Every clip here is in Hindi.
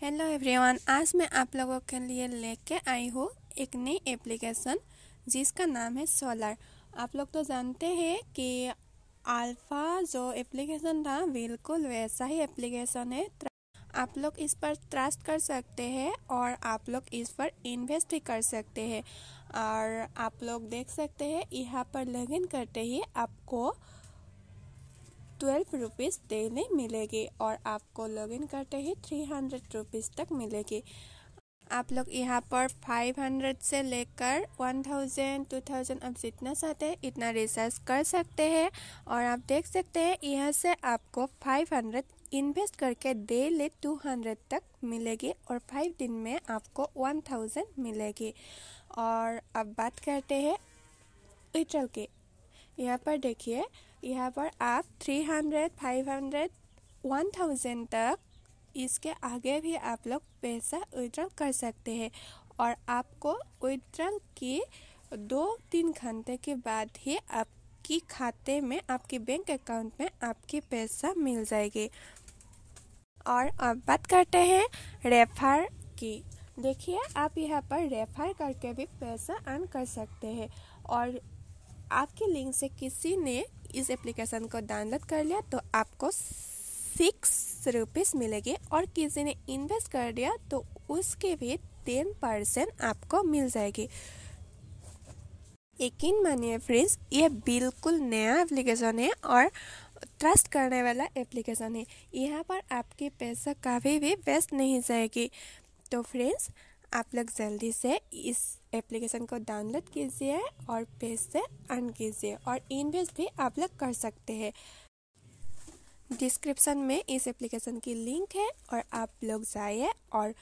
हेलो एवरीवन आज मैं आप लोगों के लिए लेके आई हूँ एक नई एप्लीकेशन जिसका नाम है सोलर आप लोग तो जानते हैं कि अल्फ़ा जो एप्लीकेशन था बिल्कुल वैसा ही एप्लीकेशन है आप लोग इस पर ट्रस्ट कर सकते हैं और आप लोग इस पर इन्वेस्ट भी कर सकते हैं और आप लोग देख सकते हैं यहाँ पर लॉगिन करते ही आपको ट्वेल्व रुपीज़ डेली मिलेगी और आपको लॉगिन करते ही थ्री हंड्रेड रुपीज़ तक मिलेगी आप लोग यहाँ पर फाइव हंड्रेड से लेकर वन थाउजेंड टू थाउजेंड आप जितना चाहते हैं इतना रिसर्च कर सकते हैं और आप देख सकते हैं यहाँ से आपको फाइव हंड्रेड इन्वेस्ट करके डेली हंड्रेड तक मिलेगी और फाइव दिन में आपको वन थाउजेंड मिलेगी और अब बात करते हैं इटल की यहाँ पर देखिए यहाँ पर आप 300, 500, 1000 तक इसके आगे भी आप लोग पैसा विड्रॉ कर सकते हैं और आपको विड्रॉ की दो तीन घंटे के बाद ही आपकी खाते में आपके बैंक अकाउंट में आपके पैसा मिल जाएगी और अब बात करते हैं रेफर की देखिए आप यहाँ पर रेफर करके भी पैसा अर्न कर सकते हैं और आपके लिंक से किसी ने इस एप्लीकेशन को डाउनलोड कर लिया तो आपको सिक्स रुपीज़ मिलेगी और किसी ने इन्वेस्ट कर दिया तो उसके भी टेन परसेंट आपको मिल जाएगी यकीन मानिए फ्रेंड्स ये बिल्कुल नया एप्लीकेशन है और ट्रस्ट करने वाला एप्लीकेशन है यहाँ पर आपके पैसा कभी भी वेस्ट नहीं जाएगी तो फ्रेंड्स आप लोग जल्दी से इस एप्लीकेशन को डाउनलोड कीजिए और पेज से अर्न कीजिए और इन्वेस्ट भी आप लोग कर सकते हैं डिस्क्रिप्शन में इस एप्लीकेशन की लिंक है और आप लोग जाइए और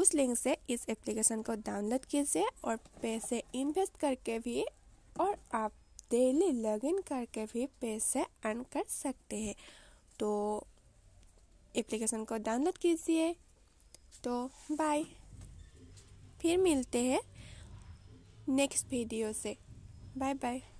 उस लिंक से इस एप्लीकेशन को डाउनलोड कीजिए और पैसे इन्वेस्ट करके भी और आप डेली लॉगिन करके भी पैसे अर्न कर सकते हैं तो एप्लीकेशन को डाउनलोड कीजिए तो बाय फिर मिलते हैं नेक्स्ट वीडियो से बाय बाय